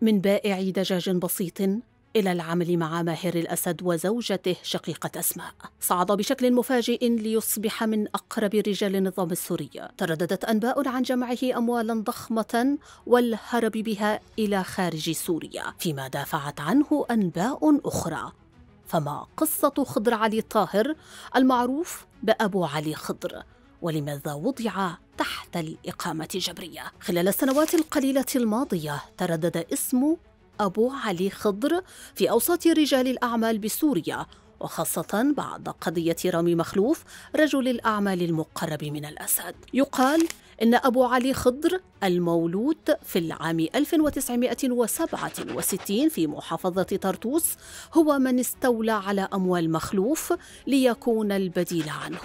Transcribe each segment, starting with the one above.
من بائع دجاج بسيط إلى العمل مع ماهر الأسد وزوجته شقيقة أسماء صعد بشكل مفاجئ ليصبح من أقرب رجال النظام السوري ترددت أنباء عن جمعه أموالا ضخمة والهرب بها إلى خارج سوريا فيما دافعت عنه أنباء أخرى فما قصة خضر علي طاهر المعروف بأبو علي خضر ولماذا وضع تحت الإقامة الجبرية؟ خلال السنوات القليلة الماضية تردد اسم أبو علي خضر في أوساط رجال الأعمال بسوريا وخاصة بعد قضية رامي مخلوف رجل الأعمال المقرب من الأسد يقال إن أبو علي خضر المولود في العام 1967 في محافظة طرطوس هو من استولى على أموال مخلوف ليكون البديل عنه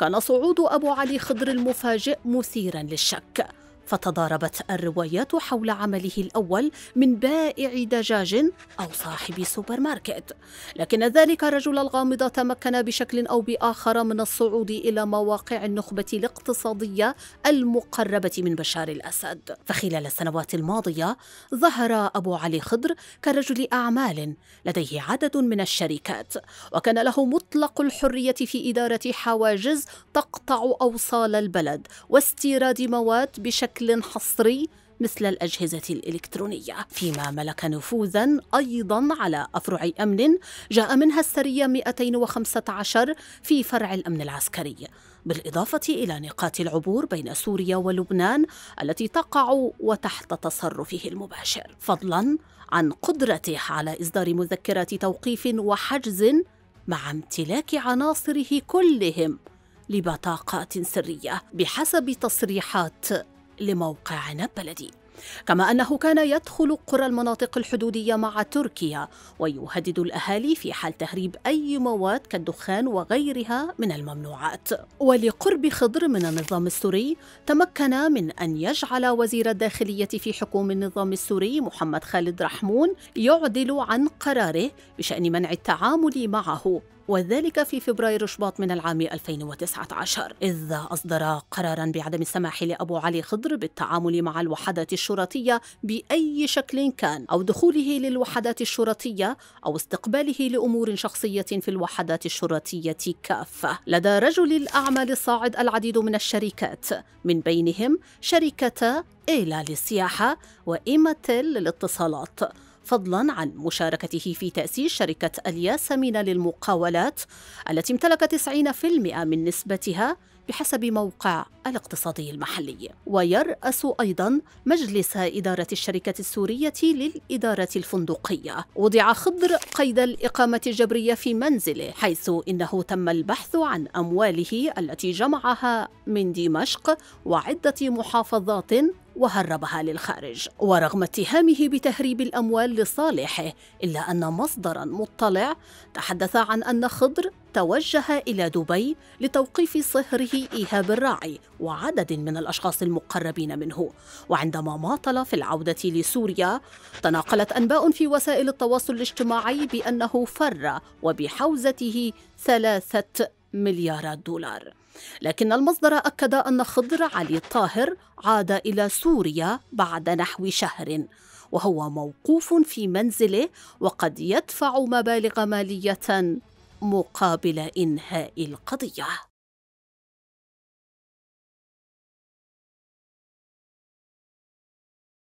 كان صعود أبو علي خضر المفاجئ مثيرا للشك فتضاربت الروايات حول عمله الأول من بائع دجاج أو صاحب سوبر ماركت لكن ذلك الرجل الغامض تمكن بشكل أو بآخر من الصعود إلى مواقع النخبة الاقتصادية المقربة من بشار الأسد فخلال السنوات الماضية ظهر أبو علي خضر كرجل أعمال لديه عدد من الشركات وكان له مطلق الحرية في إدارة حواجز تقطع أوصال البلد واستيراد مواد بشكل بشكل حصري مثل الأجهزة الإلكترونية فيما ملك نفوذا أيضا على أفرع أمن جاء منها السرية 215 في فرع الأمن العسكري بالإضافة إلى نقاط العبور بين سوريا ولبنان التي تقع وتحت تصرفه المباشر فضلا عن قدرته على إصدار مذكرات توقيف وحجز مع امتلاك عناصره كلهم لبطاقات سرية بحسب تصريحات لموقعنا البلدي كما انه كان يدخل قرى المناطق الحدوديه مع تركيا ويهدد الاهالي في حال تهريب اي مواد كالدخان وغيرها من الممنوعات ولقرب خضر من النظام السوري تمكن من ان يجعل وزير الداخليه في حكومه النظام السوري محمد خالد رحمون يعدل عن قراره بشان منع التعامل معه وذلك في فبراير شباط من العام 2019 إذ أصدر قرارا بعدم السماح لأبو علي خضر بالتعامل مع الوحدات الشرطية بأي شكل كان أو دخوله للوحدات الشرطية أو استقباله لأمور شخصية في الوحدات الشرطية كافة لدى رجل الأعمال الصاعد العديد من الشركات من بينهم شركة إيلا للسياحة وإيماتيل للاتصالات فضلا عن مشاركته في تأسيس شركة الياسمين للمقاولات التي امتلك 90% من نسبتها بحسب موقع الاقتصادي المحلي ويرأس أيضا مجلس إدارة الشركة السورية للإدارة الفندقية وضع خضر قيد الإقامة الجبرية في منزله حيث إنه تم البحث عن أمواله التي جمعها من دمشق وعدة محافظات وهربها للخارج ورغم اتهامه بتهريب الأموال لصالحه إلا أن مصدرا مطلع تحدث عن أن خضر توجه إلى دبي لتوقيف صهره إيهاب الراعي وعدد من الأشخاص المقربين منه وعندما ماطل في العودة لسوريا تناقلت أنباء في وسائل التواصل الاجتماعي بأنه فر وبحوزته ثلاثة مليارات دولار لكن المصدر أكد أن خضر علي الطاهر عاد إلى سوريا بعد نحو شهر وهو موقوف في منزله وقد يدفع مبالغ مالية مقابل إنهاء القضية